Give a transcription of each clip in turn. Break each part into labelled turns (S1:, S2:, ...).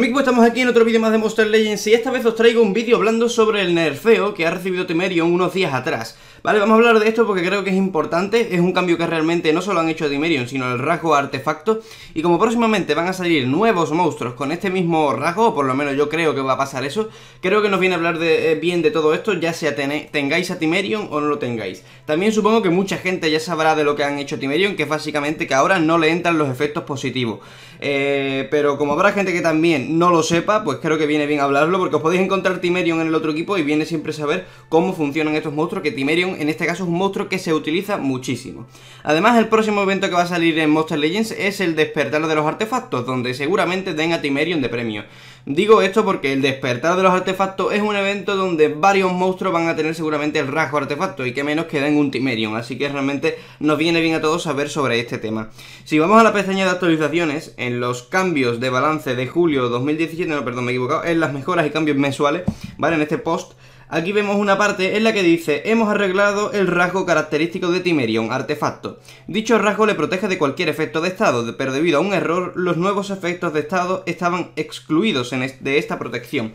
S1: soy pues, estamos aquí en otro vídeo más de Monster Legends y esta vez os traigo un vídeo hablando sobre el nerfeo que ha recibido Temerion unos días atrás. Vale, vamos a hablar de esto porque creo que es importante, es un cambio que realmente no solo han hecho a Dimerion, sino el rasgo artefacto, y como próximamente van a salir nuevos monstruos con este mismo rasgo, o por lo menos yo creo que va a pasar eso, creo que nos viene a hablar eh, bien de todo esto, ya sea tengáis a Timerion o no lo tengáis. También supongo que mucha gente ya sabrá de lo que han hecho Timerion, que básicamente que ahora no le entran los efectos positivos. Eh, pero como habrá gente que también no lo sepa, pues creo que viene bien hablarlo, porque os podéis encontrar Timerion en el otro equipo y viene siempre a saber cómo funcionan estos monstruos, que Timerion en este caso es un monstruo que se utiliza muchísimo. Además, el próximo evento que va a salir en Monster Legends es el Despertar de los Artefactos, donde seguramente den a Timerion de premio. Digo esto porque el Despertar de los Artefactos es un evento donde varios monstruos van a tener seguramente el rasgo artefacto, y que menos que den un Timerion, así que realmente nos viene bien a todos saber sobre este tema. Si vamos a la pestaña de actualizaciones, en los cambios de balance de julio 2017, no, perdón, me he equivocado, en las mejoras y cambios mensuales, ¿vale? En este post Aquí vemos una parte en la que dice Hemos arreglado el rasgo característico de Timerion, artefacto. Dicho rasgo le protege de cualquier efecto de estado, pero debido a un error, los nuevos efectos de estado estaban excluidos de esta protección.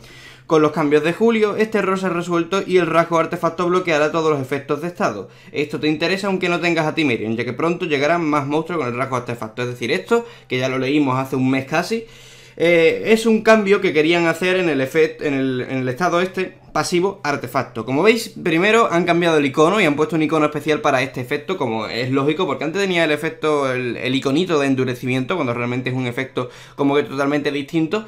S1: Con los cambios de julio, este error se ha resuelto y el rasgo artefacto bloqueará todos los efectos de estado. Esto te interesa aunque no tengas a Timerion, ya que pronto llegarán más monstruos con el rasgo artefacto. Es decir, esto, que ya lo leímos hace un mes casi, eh, es un cambio que querían hacer en el estado este pasivo artefacto. Como veis, primero han cambiado el icono y han puesto un icono especial para este efecto, como es lógico, porque antes tenía el efecto, el, iconito de endurecimiento, cuando realmente es un efecto como que totalmente distinto.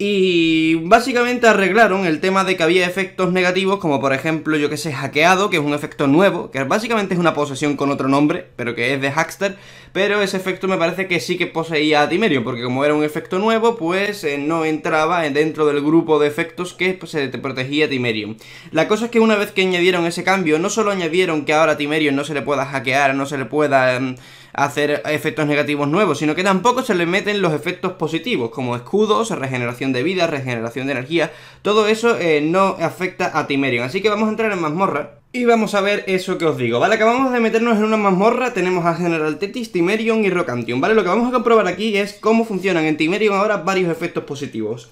S1: Y básicamente arreglaron el tema de que había efectos negativos, como por ejemplo, yo que sé, hackeado, que es un efecto nuevo, que básicamente es una posesión con otro nombre, pero que es de Hackster. Pero ese efecto me parece que sí que poseía a Timerio, porque como era un efecto nuevo, pues eh, no entraba dentro del grupo de efectos que pues, se te protegía Timerion. La cosa es que una vez que añadieron ese cambio, no solo añadieron que ahora a no se le pueda hackear, no se le pueda. Em, hacer efectos negativos nuevos, sino que tampoco se le meten los efectos positivos, como escudos, regeneración de vida, regeneración de energía, todo eso eh, no afecta a Timerion. Así que vamos a entrar en mazmorra. Y vamos a ver eso que os digo, ¿vale? Acabamos de meternos en una mazmorra, tenemos a General Tetis, Timerion y Rocantium, ¿vale? Lo que vamos a comprobar aquí es cómo funcionan en Timerion ahora varios efectos positivos.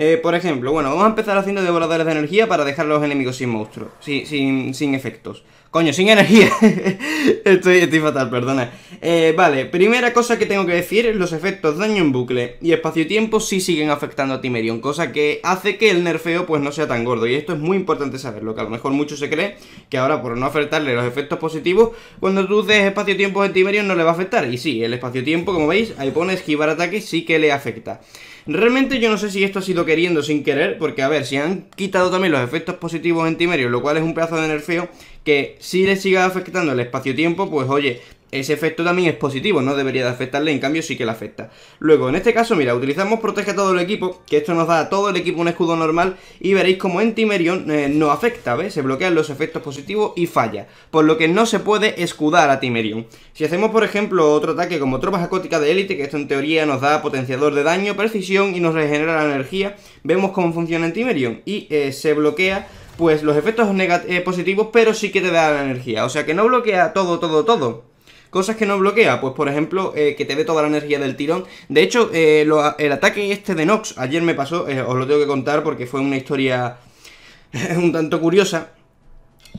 S1: Eh, por ejemplo, bueno, vamos a empezar haciendo devoradores de energía para dejar a los enemigos sin monstruos, sin, sin, efectos. Coño, sin energía. estoy, fatal, perdona. Eh, vale, primera cosa que tengo que decir, los efectos daño en bucle y espacio-tiempo sí siguen afectando a Timerion, cosa que hace que el nerfeo pues no sea tan gordo. Y esto es muy importante saberlo, que a lo mejor mucho se cree que ahora por no afectarle los efectos positivos, cuando tú des espacio-tiempo en Timerion no le va a afectar. Y sí, el espacio-tiempo, como veis, ahí pone esquivar ataques, sí que le afecta. Realmente yo no sé si esto ha sido queriendo sin querer, porque a ver, si han quitado también los efectos positivos en Timerio, lo cual es un pedazo de nerfeo, que si le siga afectando el espacio-tiempo, pues oye, ese efecto también es positivo, no debería de afectarle, en cambio sí que le afecta. Luego, en este caso, mira, utilizamos Protege a todo el equipo, que esto nos da a todo el equipo un escudo normal, y veréis como en Timerion eh, no afecta, ¿ves? Se bloquean los efectos positivos y falla, por lo que no se puede escudar a Timerion. Si hacemos, por ejemplo, otro ataque como Tropas Acóticas de Élite, que esto en teoría nos da potenciador de daño, precisión y nos regenera la energía, vemos cómo funciona en Timerion, y eh, se bloquea pues los efectos eh, positivos, pero sí que te da la energía, o sea que no bloquea todo, todo, todo Cosas que no bloquea, pues por ejemplo, eh, que te dé toda la energía del tirón. De hecho, eh, el ataque este de Nox, ayer me pasó, eh, os lo tengo que contar porque fue una historia un tanto curiosa.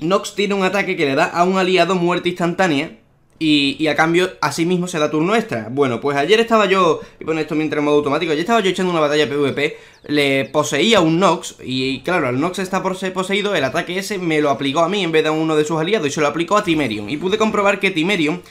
S1: Nox tiene un ataque que le da a un aliado muerte instantánea y, a cambio, así mismo se da turno extra. Bueno, pues ayer estaba yo, y bueno, esto mientras en modo automático, ayer estaba yo echando una batalla PvP, le poseía un Nox, y claro, el Nox está por ser poseído, el ataque ese me lo aplicó a mí en vez de a uno de sus aliados, y se lo aplicó a Timerium. Y pude comprobar que Timerium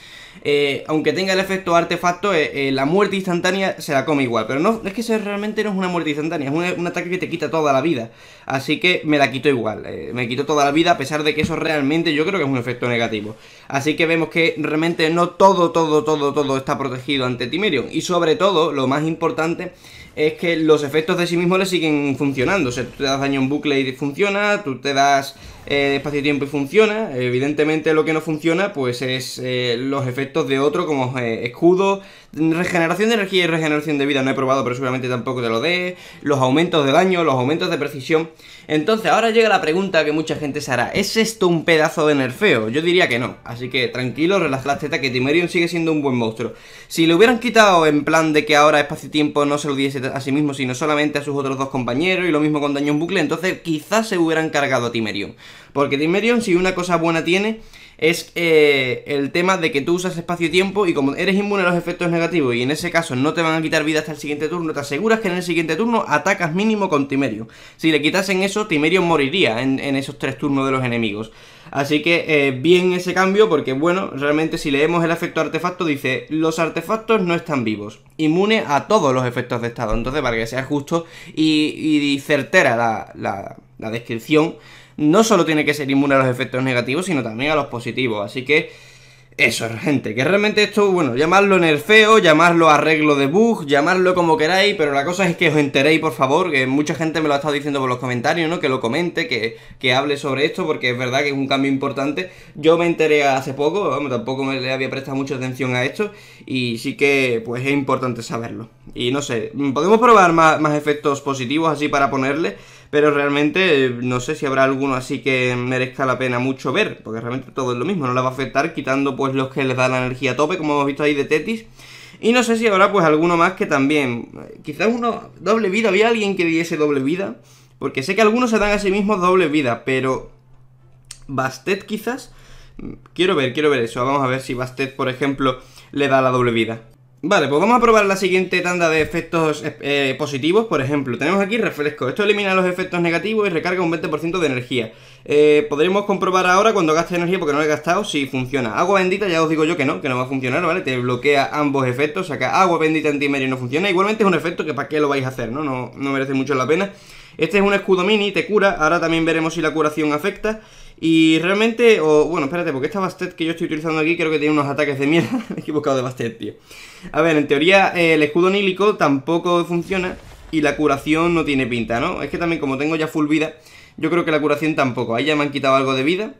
S1: eh, aunque tenga el efecto artefacto, eh, eh, la muerte instantánea se la come igual. Pero no, es que eso realmente no es una muerte instantánea, es un, ataque que te quita toda la vida. Así que me la quito igual, me quito toda la vida, a pesar de que eso realmente yo creo que es un efecto negativo. Así que vemos que realmente no todo, todo, todo, todo está protegido ante Timerion. Y sobre todo, lo más importante es que los efectos de sí mismo le siguen funcionando. O sea, tú te das daño en bucle y funciona, tú te das eh, espacio-tiempo y funciona. Evidentemente lo que no funciona pues es eh, los efectos de otro como eh, escudo, regeneración de energía y regeneración de vida. No he probado pero seguramente tampoco te lo dé. Los aumentos de daño, los aumentos de precisión. Entonces ahora llega la pregunta que mucha gente se hará. ¿Es esto un pedazo de nerfeo? Yo diría que no. Así que tranquilo, relaja que Timerion sigue siendo un buen monstruo. Si le hubieran quitado en plan de que ahora espacio-tiempo no se lo diese a sí mismo sino solamente a sus otros dos compañeros y lo mismo con daño en bucle, entonces quizás se hubieran cargado a Timerion. Porque Timerion si una cosa buena tiene, es eh, el tema de que tú usas espacio-tiempo y como eres inmune a los efectos negativos y en ese caso no te van a quitar vida hasta el siguiente turno, te aseguras que en el siguiente turno atacas mínimo con Timerion Si le quitasen eso, Timerio moriría en, esos tres turnos de los enemigos. Así que eh, bien ese cambio porque bueno, realmente si leemos el efecto artefacto dice los artefactos no están vivos, inmune a todos los efectos de estado. Entonces para que sea justo y, certera la, la descripción, no solo tiene que ser inmune a los efectos negativos, sino también a los positivos. Así que eso, gente, que realmente esto, bueno, llamarlo nerfeo, llamarlo arreglo de bug, llamarlo como queráis, pero la cosa es que os enteréis, por favor, que mucha gente me lo ha estado diciendo por los comentarios, ¿no? Que lo comente, que, hable sobre esto, porque es verdad que es un cambio importante. Yo me enteré hace poco, tampoco me había prestado mucha atención a esto, y sí que, pues, es importante saberlo. Y no sé, podemos probar más, más efectos positivos así para ponerle, pero realmente no sé si habrá alguno así que merezca la pena mucho ver, porque realmente todo es lo mismo, no le va a afectar quitando pues los que les da la energía a tope, como hemos visto ahí de Tetis. Y no sé si habrá pues alguno más que también, quizás uno doble vida, había alguien que diese doble vida, porque sé que algunos se dan a sí mismos doble vida, pero Bastet quizás, mm, quiero ver, quiero ver eso, vamos a ver si Bastet por ejemplo le da la doble vida. Vale, pues vamos a probar la siguiente tanda de efectos eh, eh, positivos. Por ejemplo, tenemos aquí refresco. Esto elimina los efectos negativos y recarga un 20% de energía. Eh, podremos comprobar ahora cuando gaste energía, porque no lo he gastado, si funciona. Agua bendita, ya os digo yo que no, que no va a funcionar, ¿vale? Te bloquea ambos efectos, saca agua bendita antimedio y no funciona. Igualmente es un efecto que para qué lo vais a hacer, ¿no? No, no merece mucho la pena. Este es un escudo mini, te cura. Ahora también veremos si la curación afecta. Y realmente, o bueno, espérate, porque esta Bastet que yo estoy utilizando aquí creo que tiene unos ataques de mierda. Me he equivocado de Bastet, tío. A ver, en teoría eh, el escudo onílico tampoco funciona y la curación no tiene pinta, ¿no? Es que también como tengo ya full vida, yo creo que la curación tampoco. Ahí ya me han quitado algo de vida.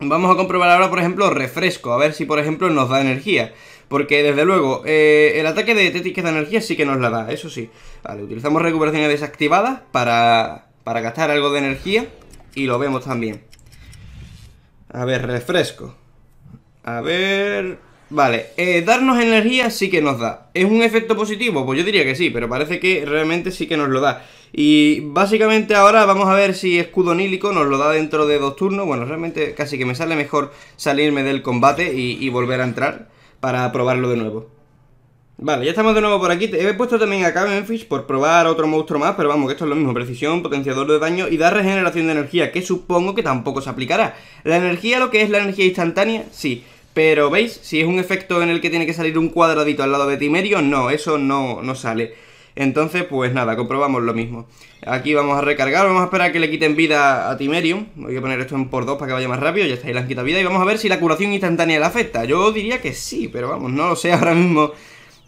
S1: Vamos a comprobar ahora, por ejemplo, refresco, a ver si, por ejemplo, nos da energía. Porque, desde luego, eh, el ataque de Tetis que da energía sí que nos la da, eso sí. Vale, utilizamos recuperaciones desactivadas para, para gastar algo de energía y lo vemos también. A ver, refresco. A ver... Vale, eh, darnos energía sí que nos da. ¿Es un efecto positivo? Pues yo diría que sí, pero parece que realmente sí que nos lo da. Y básicamente ahora vamos a ver si escudo nílico nos lo da dentro de dos turnos. Bueno, realmente casi que me sale mejor salirme del combate y volver a entrar para probarlo de nuevo. Vale, ya estamos de nuevo por aquí. He puesto también acá Memphis por probar otro monstruo más, pero vamos, que esto es lo mismo. Precisión, potenciador de daño y da regeneración de energía, que supongo que tampoco se aplicará. La energía, lo que es la energía instantánea, sí. Pero, ¿veis? Si es un efecto en el que tiene que salir un cuadradito al lado de Timerio, no, eso no, no sale. Entonces, pues nada, comprobamos lo mismo. Aquí vamos a recargar, vamos a esperar a que le quiten vida a Timerium. Voy a poner esto en por 2 para que vaya más rápido, ya está, ahí le han quitado vida. Y vamos a ver si la curación instantánea le afecta. Yo diría que sí, pero vamos, no lo sé ahora mismo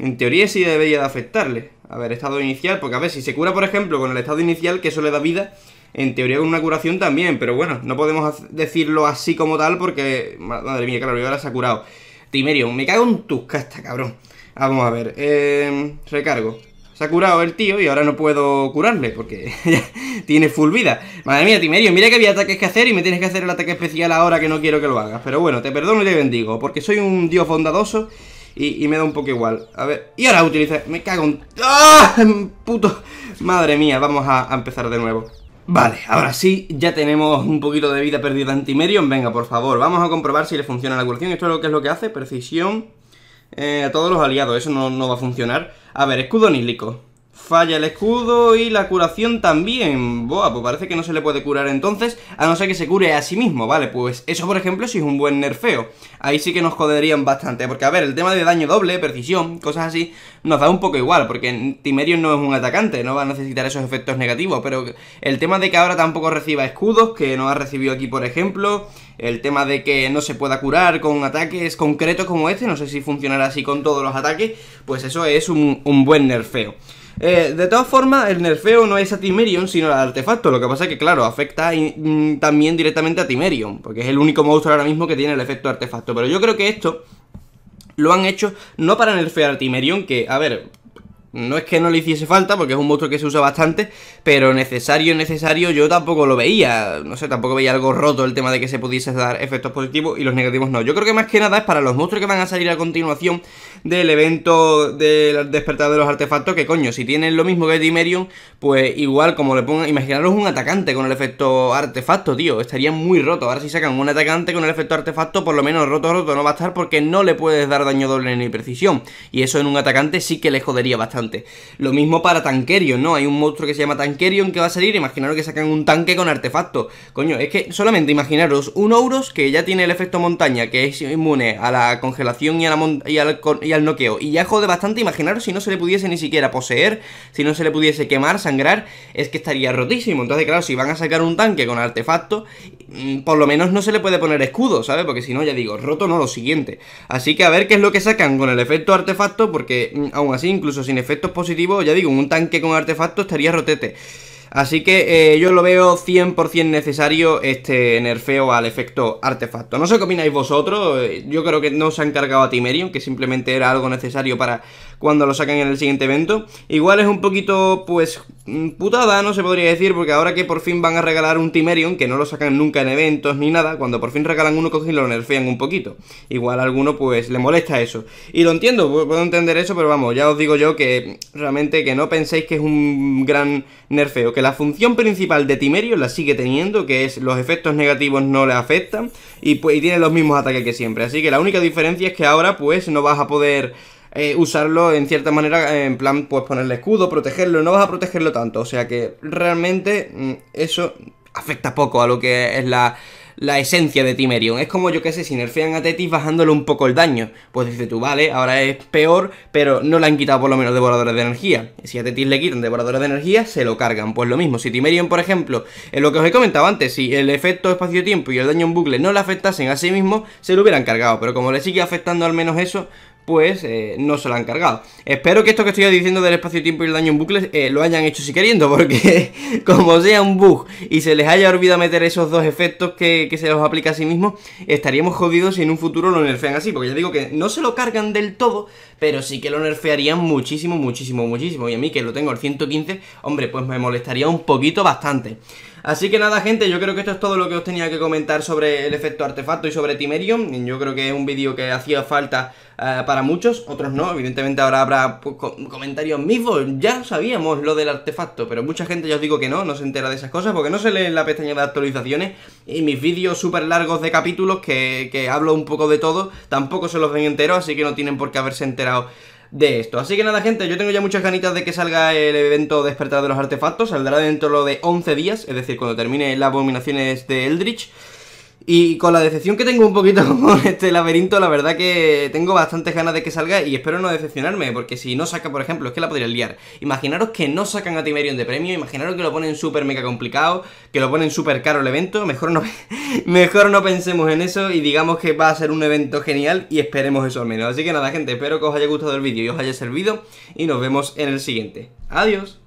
S1: en teoría sí debería de afectarle. A ver, estado inicial, porque a ver, si se cura, por ejemplo, con el estado inicial, que eso le da vida, en teoría con una curación también, pero bueno, no podemos decirlo así como tal porque... Madre mía, claro, ahora se ha curado. Timerion, me cago en tus casta, cabrón. Ah, vamos a ver, eh, recargo. Se ha curado el tío y ahora no puedo curarle porque tiene full vida. Madre mía, Timerion mira que había ataques que hacer y me tienes que hacer el ataque especial ahora que no quiero que lo hagas. Pero bueno, te perdono y te bendigo porque soy un dios bondadoso y, me da un poco igual. A ver, y ahora utiliza... Me cago en... ¡Ah! Puto... Madre mía, vamos a, empezar de nuevo. Vale, ahora sí, ya tenemos un poquito de vida perdida en Venga, por favor, vamos a comprobar si le funciona la curación. Esto es lo que es lo que hace, precisión eh, a todos los aliados. Eso no, no va a funcionar. A ver, escudo nílico. Falla el escudo y la curación también. Boa, pues parece que no se le puede curar entonces, a no ser que se cure a sí mismo, ¿vale? Pues eso, por ejemplo, sí es un buen nerfeo. Ahí sí que nos joderían bastante, porque a ver, el tema de daño doble, precisión, cosas así, nos da un poco igual, porque Timerion no es un atacante, no va a necesitar esos efectos negativos, pero el tema de que ahora tampoco reciba escudos, que no ha recibido aquí, por ejemplo, el tema de que no se pueda curar con ataques concretos como este, no sé si funcionará así con todos los ataques, pues eso es un, un buen nerfeo. Eh, de todas formas, el nerfeo no es a Timerion, sino al artefacto. Lo que pasa es que, claro, afecta mm, también directamente a Timerion, porque es el único monstruo ahora mismo que tiene el efecto artefacto. Pero yo creo que esto lo han hecho no para nerfear a Timerion, que, a ver, no es que no le hiciese falta, porque es un monstruo que se usa bastante, pero necesario, necesario, yo tampoco lo veía. No sé, tampoco veía algo roto el tema de que se pudiese dar efectos positivos y los negativos no. Yo creo que más que nada es para los monstruos que van a salir a continuación del evento del despertar de los artefactos, que coño, si tienen lo mismo que Dimerion, pues igual como le pongan... Imaginaros un atacante con el efecto artefacto, tío, estaría muy roto. Ahora si sacan un atacante con el efecto artefacto, por lo menos roto, roto no va a estar porque no le puedes dar daño doble ni precisión. Y eso en un atacante sí que le jodería bastante lo mismo para Tankerion, ¿no? Hay un monstruo que se llama Tankerion que va a salir, imaginaros que sacan un tanque con artefacto Coño, es que solamente imaginaros un Ouros que ya tiene el efecto montaña, que es inmune a la congelación y, a la y, al, y al noqueo. Y ya jode bastante, imaginaros si no se le pudiese ni siquiera poseer, si no se le pudiese quemar, sangrar, es que estaría rotísimo. Entonces, claro, si van a sacar un tanque con artefacto mm, por lo menos no se le puede poner escudo, ¿sabes? Porque si no, ya digo, roto no lo siguiente. Así que a ver qué es lo que sacan con el efecto artefacto, porque mm, aún así, incluso sin efecto efectos positivos, ya digo, un tanque con artefacto estaría rotete. Así que eh, yo lo veo 100% necesario este nerfeo al efecto artefacto. No sé qué opináis vosotros, eh, yo creo que no se ha encargado a Timerion, que simplemente era algo necesario para cuando lo sacan en el siguiente evento. Igual es un poquito, pues, mm, putada, ¿no? Se podría decir, porque ahora que por fin van a regalar un Timerion, que no lo sacan nunca en eventos ni nada, cuando por fin regalan uno, cogen y lo nerfean un poquito. Igual a alguno, pues, le molesta eso. Y lo entiendo, puedo entender eso, pero vamos, ya os digo yo que realmente que no penséis que es un gran nerfeo, que la función principal de Timerion la sigue teniendo, que es los efectos negativos no le afectan y, pues, y tiene los mismos ataques que siempre. Así que la única diferencia es que ahora, pues, no vas a poder eh, usarlo en cierta manera, en plan, pues ponerle escudo, protegerlo, no vas a protegerlo tanto. O sea que realmente mm, eso afecta poco a lo que es la, esencia de Timerion. Es como yo que sé, si nerfean a Tetis bajándole un poco el daño. Pues dices tú, vale, ahora es peor, pero no le han quitado por lo menos devoradores de energía. Si a Tetis le quitan devoradores de energía, se lo cargan. Pues lo mismo, si Timerion, por ejemplo, en lo que os he comentado antes, si el efecto espacio-tiempo y el daño en bucle no le afectasen a sí mismo, se lo hubieran cargado. Pero como le sigue afectando al menos eso, pues eh, no se lo han cargado. Espero que esto que estoy diciendo del espacio-tiempo y el daño en bucles eh, lo hayan hecho si queriendo, porque como sea un bug y se les haya olvidado meter esos dos efectos que, se los aplica a sí mismo, estaríamos jodidos si en un futuro lo nerfean así, porque ya digo que no se lo cargan del todo, pero sí que lo nerfearían muchísimo, muchísimo, muchísimo. Y a mí que lo tengo al 115, hombre, pues me molestaría un poquito bastante. Así que nada, gente, yo creo que esto es todo lo que os tenía que comentar sobre el efecto artefacto y sobre Timerium. Yo creo que es un vídeo que hacía falta eh, para muchos, otros no. Evidentemente ahora habrá pues, comentarios mismos. Ya sabíamos lo del artefacto, pero mucha gente ya os digo que no, no se entera de esas cosas porque no se lee en la pestaña de actualizaciones. Y mis vídeos súper largos de capítulos que, que hablo un poco de todo, tampoco se los ven enteros, así que no tienen por qué haberse enterado de esto. Así que nada, gente, yo tengo ya muchas ganitas de que salga el evento Despertar de los Artefactos. Saldrá dentro de 11 días, es decir, cuando termine las abominaciones de Eldritch. Y con la decepción que tengo un poquito con este laberinto, la verdad que tengo bastantes ganas de que salga y espero no decepcionarme, porque si no saca, por ejemplo, es que la podría liar. Imaginaros que no sacan a Timerion de premio, imaginaros que lo ponen súper mega complicado, que lo ponen súper caro el evento, mejor no, mejor no pensemos en eso y digamos que va a ser un evento genial y esperemos eso al menos. Así que nada, gente, espero que os haya gustado el vídeo y os haya servido y nos vemos en el siguiente. Adiós.